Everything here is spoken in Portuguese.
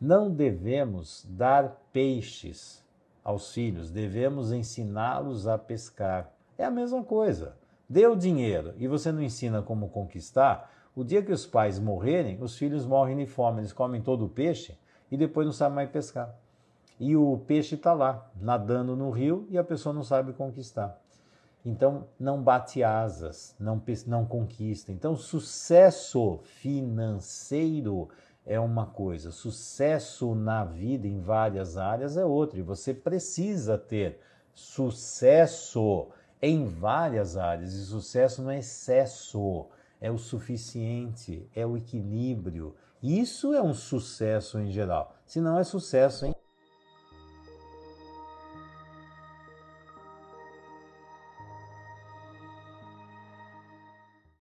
Não devemos dar peixes aos filhos, devemos ensiná-los a pescar. É a mesma coisa. Deu dinheiro e você não ensina como conquistar, o dia que os pais morrerem, os filhos morrem de fome, eles comem todo o peixe e depois não sabem mais pescar. E o peixe está lá, nadando no rio e a pessoa não sabe conquistar. Então, não bate asas, não, não conquista. Então, sucesso financeiro é uma coisa, sucesso na vida em várias áreas é outra, e você precisa ter sucesso em várias áreas, e sucesso não é excesso, é o suficiente, é o equilíbrio. Isso é um sucesso em geral, se não é sucesso em